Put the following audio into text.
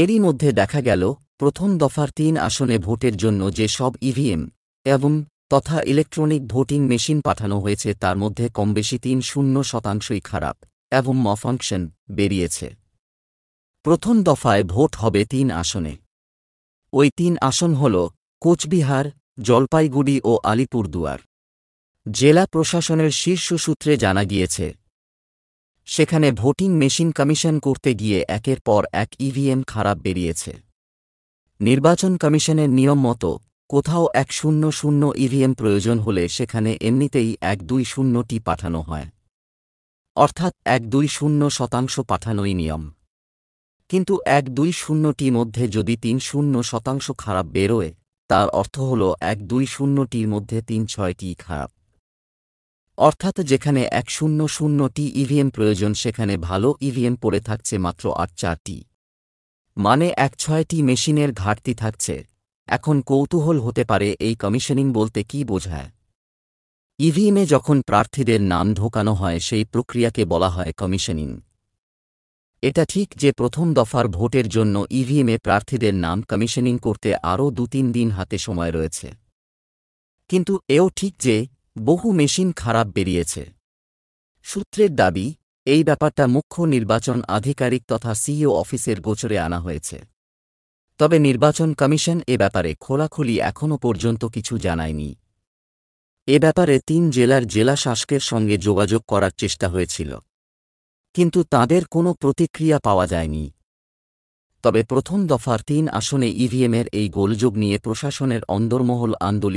এরই মধ্যে দেখা গেল প্রথম দফার তিন আসনে ভোটের জন্য যে সব ইভিএম এবং তথা ইলেকট্রনিক ভোটিং মেশিন পাঠানো হয়েছে তার মধ্যে কমবেশি তিন শূন্য শতাংশই খারাপ এবং মফাংশন বেরিয়েছে প্রথম দফায় ভোট হবে তিন আসনে ওই তিন আসন হল কোচবিহার জলপাইগুড়ি ও আলিপুরদুয়ার জেলা প্রশাসনের শীর্ষ সূত্রে জানা গিয়েছে সেখানে ভোটিং মেশিন কমিশন করতে গিয়ে একের পর এক ইভিএম খারাপ বেরিয়েছে নির্বাচন কমিশনের নিয়ম মতো কোথাও এক শূন্য শূন্য ইভিএম প্রয়োজন হলে সেখানে এমনিতেই এক দুই শূন্যটি পাঠানো হয় অর্থাৎ এক দুই শূন্য শতাংশ পাঠানোই নিয়ম কিন্তু এক দুই শূন্যটি মধ্যে যদি তিন শূন্য শতাংশ খারাপ বেরোয় তার অর্থ হল এক দুই শূন্যটির মধ্যে তিন ছয়টি খারাপ অর্থাৎ যেখানে এক শূন্য শূন্যটি ইভিএম e প্রয়োজন সেখানে ভালো ইভিএম e পড়ে থাকছে মাত্র আট চারটি মানে এক ছয়টি মেশিনের ঘাটতি থাকছে এখন কৌতূহল হতে পারে এই কমিশনিং বলতে কি বোঝায় ইভিএমে e যখন প্রার্থীদের নাম ঢোকানো হয় সেই প্রক্রিয়াকে বলা হয় কমিশনিং এটা ঠিক যে প্রথম দফার ভোটের জন্য ইভিএমে প্রার্থীদের নাম কমিশনিং করতে আরও দু তিন দিন হাতে সময় রয়েছে কিন্তু এও ঠিক যে বহু মেশিন খারাপ বেরিয়েছে সূত্রের দাবি এই ব্যাপারটা মুখ্য নির্বাচন আধিকারিক তথা সিইও অফিসের গোচরে আনা হয়েছে তবে নির্বাচন কমিশন এ ব্যাপারে খোলাখুলি এখনও পর্যন্ত কিছু জানায়নি এ ব্যাপারে তিন জেলার জেলা শাসকের সঙ্গে যোগাযোগ করার চেষ্টা হয়েছিল কিন্তু তাদের কোনো প্রতিক্রিয়া পাওয়া যায়নি তবে প্রথম দফার তিন আসনে ইভিএমের এই গোলযোগ নিয়ে প্রশাসনের অন্দরমহল আন্দোলিত